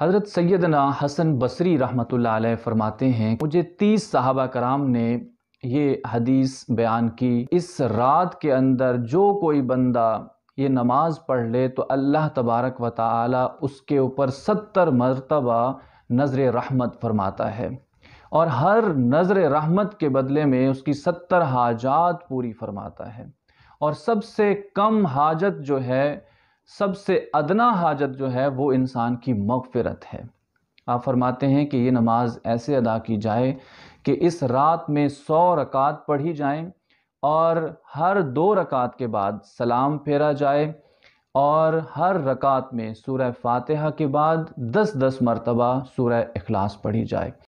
हज़रत सैदना हसन बसरी रहमत फरमाते हैं मुझे तीस साहबा कराम ने ये हदीस बयान की इस रात के अंदर जो कोई बंदा ये नमाज़ पढ़ ले तो अल्लाह तबारक व ताली उसके ऊपर सत्तर मरतबा नज़र रहमत फरमाता है और हर नज़र रहमत के बदले में उसकी सत्तर हाजात पूरी फरमाता है और सबसे कम हाजत जो है सबसे अदना हाजत जो है वो इंसान की मगफरत है आप फरमाते हैं कि ये नमाज ऐसे अदा की जाए कि इस रात में सौ रकात पढ़ी जाएं और हर दो रकात के बाद सलाम फेरा जाए और हर रकात में सूर फातिहा के बाद दस दस मरतबा सूरह अखलास पढ़ी जाए